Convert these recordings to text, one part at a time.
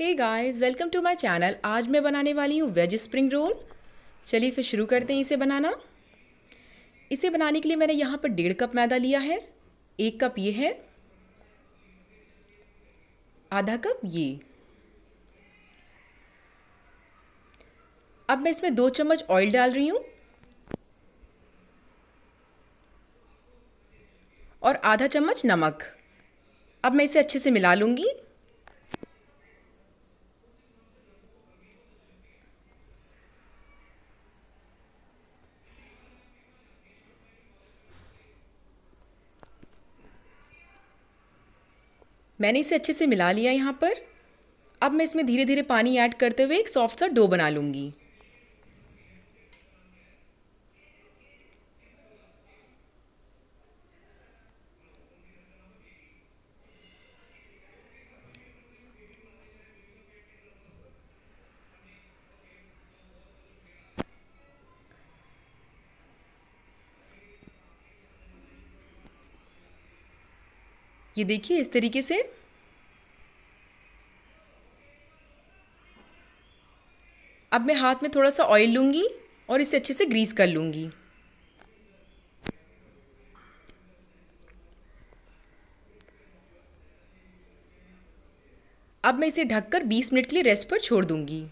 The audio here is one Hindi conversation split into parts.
hey guys welcome to my channel आज मैं बनाने वाली हूँ वेज स्प्रिंग रोल चलिए फिर शुरू करते हैं इसे बनाना इसे बनाने के लिए मैंने यहाँ पर डेढ़ कप मैदा लिया है एक कप ये है आधा कप ये अब मैं इसमें दो चम्मच ऑयल डाल रही हूँ और आधा चम्मच नमक अब मैं इसे अच्छे से मिला लूँगी मैंने इसे अच्छे से मिला लिया यहाँ पर अब मैं इसमें धीरे धीरे पानी ऐड करते हुए एक सॉफ्ट सा डो बना लूँगी ये देखिए इस तरीके से अब मैं हाथ में थोड़ा सा ऑयल लूँगी और इसे अच्छे से ग्रीस कर लूँगी अब मैं इसे ढककर 20 मिनट के लिए रेस्ट पर छोड़ दूंगी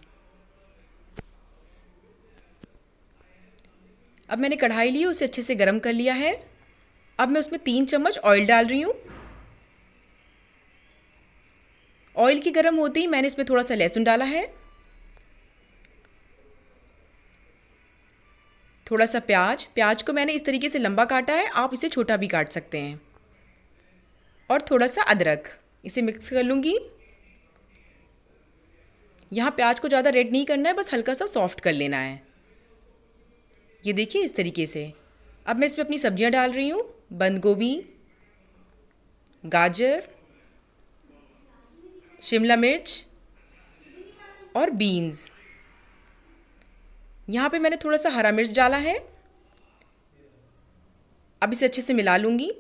अब मैंने कढ़ाई ली उसे अच्छे से गर्म कर लिया है अब मैं उसमें तीन चम्मच ऑयल डाल रही हूँ ऑयल की गर्म होते ही मैंने इसमें थोड़ा सा लहसुन डाला है थोड़ा सा प्याज प्याज को मैंने इस तरीके से लंबा काटा है आप इसे छोटा भी काट सकते हैं और थोड़ा सा अदरक इसे मिक्स कर लूँगी यहाँ प्याज को ज़्यादा रेड नहीं करना है बस हल्का सा सॉफ्ट कर लेना है ये देखिए इस तरीके से अब मैं इसमें अपनी सब्जियाँ डाल रही हूँ बंद गोभी गाजर शिमला मिर्च और बीन्स यहाँ पे मैंने थोड़ा सा हरा मिर्च डाला है अब इसे अच्छे से मिला लूँगी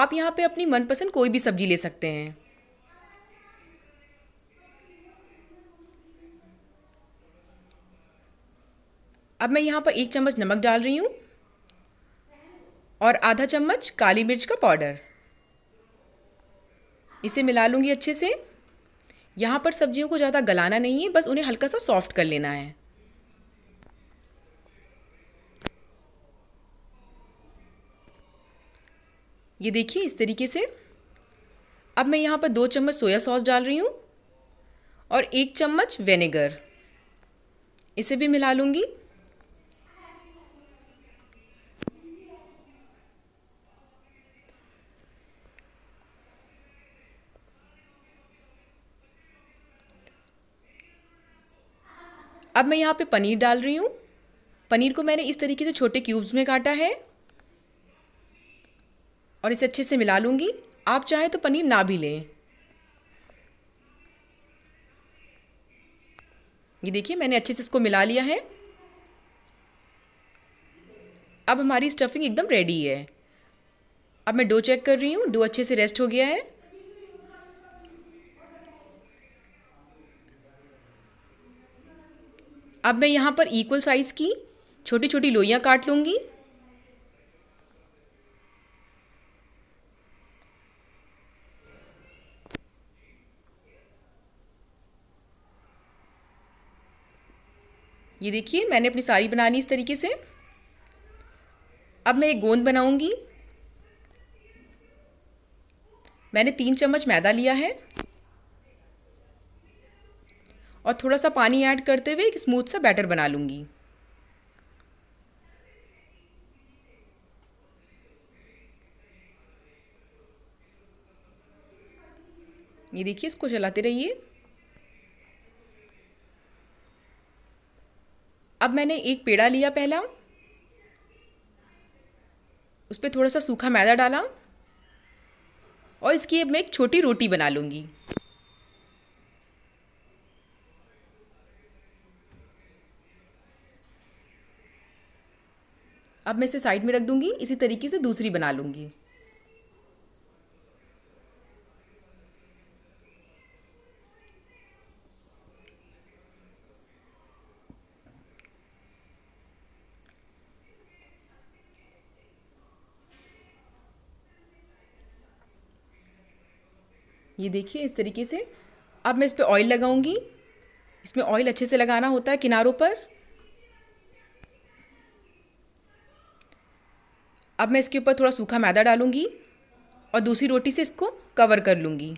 आप यहाँ पे अपनी मनपसंद कोई भी सब्जी ले सकते हैं अब मैं यहाँ पर एक चम्मच नमक डाल रही हूँ और आधा चम्मच काली मिर्च का पाउडर इसे मिला लूँगी अच्छे से यहाँ पर सब्जियों को ज़्यादा गलाना नहीं है बस उन्हें हल्का सा सॉफ्ट कर लेना है ये देखिए इस तरीके से अब मैं यहाँ पर दो चम्मच सोया सॉस डाल रही हूँ और एक चम्मच वेनेगर इसे भी मिला लूँगी अब मैं यहाँ पे पनीर डाल रही हूँ पनीर को मैंने इस तरीके से छोटे क्यूब्स में काटा है और इसे अच्छे से मिला लूँगी आप चाहें तो पनीर ना भी लें ये देखिए मैंने अच्छे से इसको मिला लिया है अब हमारी स्टफिंग एकदम रेडी है अब मैं डो चेक कर रही हूँ डो अच्छे से रेस्ट हो गया है अब मैं यहाँ पर इक्वल साइज़ की छोटी छोटी लोइयाँ काट लूँगी ये देखिए मैंने अपनी साड़ी बना ली इस तरीके से अब मैं एक गोंद बनाऊंगी मैंने तीन चम्मच मैदा लिया है और थोड़ा सा पानी ऐड करते हुए एक स्मूथ सा बैटर बना लूँगी ये देखिए इसको चलाते रहिए अब मैंने एक पेड़ा लिया पहला उस पर थोड़ा सा सूखा मैदा डाला और इसकी अब मैं एक छोटी रोटी बना लूँगी अब मैं इसे साइड में रख दूंगी इसी तरीके से दूसरी बना लूंगी ये देखिए इस तरीके से अब मैं इस पर ऑयल लगाऊंगी इसमें ऑयल अच्छे से लगाना होता है किनारों पर अब मैं इसके ऊपर थोड़ा सूखा मैदा डालूंगी और दूसरी रोटी से इसको कवर कर लूँगी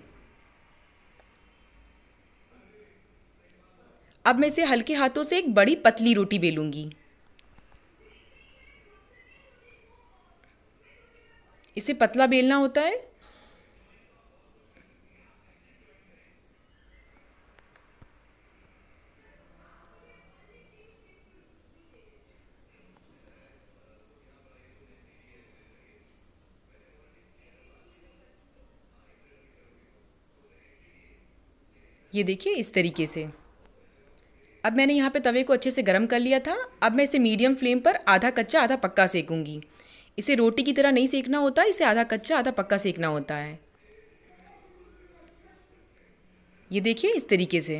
अब मैं इसे हल्के हाथों से एक बड़ी पतली रोटी बेलूँगी इसे पतला बेलना होता है ये देखिए इस तरीके से अब मैंने यहाँ पे तवे को अच्छे से गर्म कर लिया था अब मैं इसे मीडियम फ्लेम पर आधा कच्चा आधा पक्का सेकूँगी इसे रोटी की तरह नहीं सेकना होता इसे आधा कच्चा आधा पक्का सेकना होता है ये देखिए इस तरीके से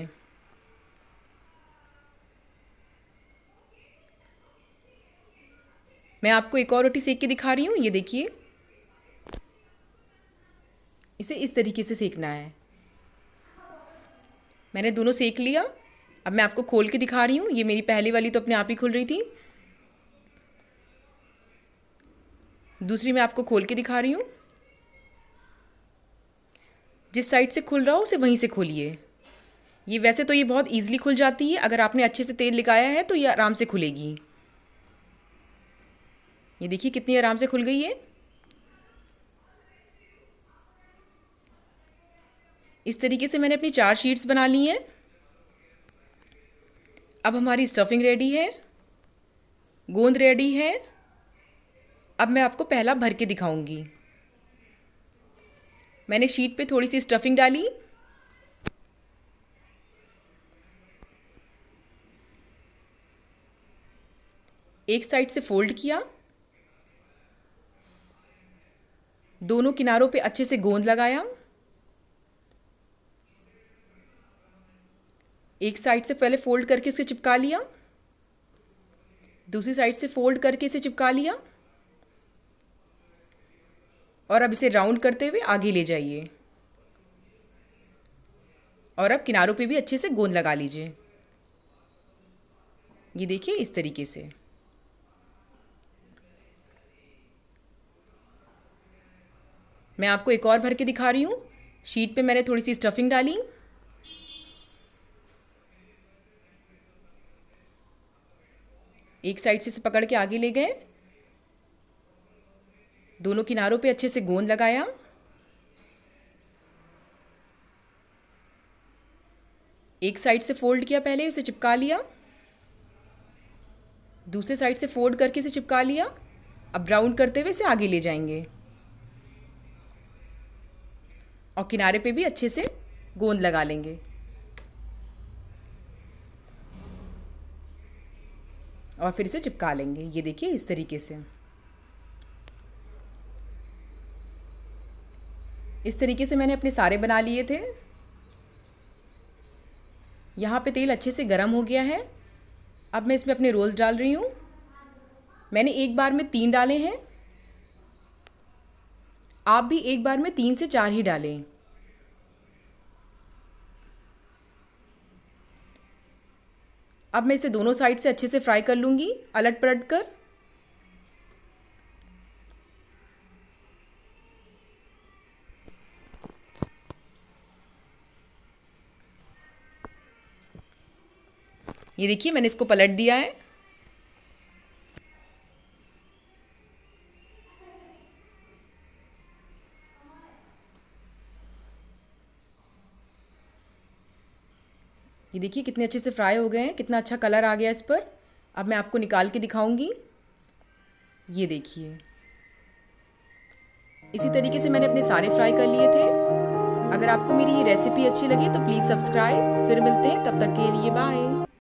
मैं आपको एक और रोटी सेक के दिखा रही हूँ ये देखिए इसे इस तरीके से सेकना है मैंने दोनों सेक लिया अब मैं आपको खोल के दिखा रही हूँ ये मेरी पहली वाली तो अपने आप ही खुल रही थी दूसरी मैं आपको खोल के दिखा रही हूँ जिस साइड से खुल रहा हो उसे वहीं से खोलिए ये वैसे तो ये बहुत ईजिली खुल जाती है अगर आपने अच्छे से तेल लगाया है तो ये आराम से खुलेगी ये देखिए कितनी आराम से खुल गई है इस तरीके से मैंने अपनी चार शीट्स बना ली हैं अब हमारी स्टफिंग रेडी है गोंद रेडी है अब मैं आपको पहला भर के दिखाऊंगी मैंने शीट पे थोड़ी सी स्टफिंग डाली एक साइड से फोल्ड किया दोनों किनारों पे अच्छे से गोंद लगाया एक साइड से पहले फोल्ड करके उसे चिपका लिया दूसरी साइड से फोल्ड करके इसे चिपका लिया और अब इसे राउंड करते हुए आगे ले जाइए और अब किनारों पे भी अच्छे से गोंद लगा लीजिए ये देखिए इस तरीके से मैं आपको एक और भर के दिखा रही हूँ शीट पे मैंने थोड़ी सी स्टफिंग डाली एक साइड से इसे पकड़ के आगे ले गए दोनों किनारों पे अच्छे से गोंद लगाया एक साइड से फोल्ड किया पहले उसे चिपका लिया दूसरे साइड से फोल्ड करके इसे चिपका लिया अब राउंड करते हुए इसे आगे ले जाएंगे और किनारे पे भी अच्छे से गोंद लगा लेंगे और फिर इसे चिपका लेंगे ये देखिए इस तरीके से इस तरीके से मैंने अपने सारे बना लिए थे यहाँ पे तेल अच्छे से गर्म हो गया है अब मैं इसमें अपने रोल्स डाल रही हूँ मैंने एक बार में तीन डाले हैं आप भी एक बार में तीन से चार ही डालें अब मैं इसे दोनों साइड से अच्छे से फ्राई कर लूँगी अलट पलट कर ये देखिए मैंने इसको पलट दिया है ये देखिए कितने अच्छे से फ्राई हो गए हैं कितना अच्छा कलर आ गया इस पर अब मैं आपको निकाल के दिखाऊंगी ये देखिए इसी तरीके से मैंने अपने सारे फ्राई कर लिए थे अगर आपको मेरी ये रेसिपी अच्छी लगी तो प्लीज़ सब्सक्राइब फिर मिलते हैं तब तक के लिए बाय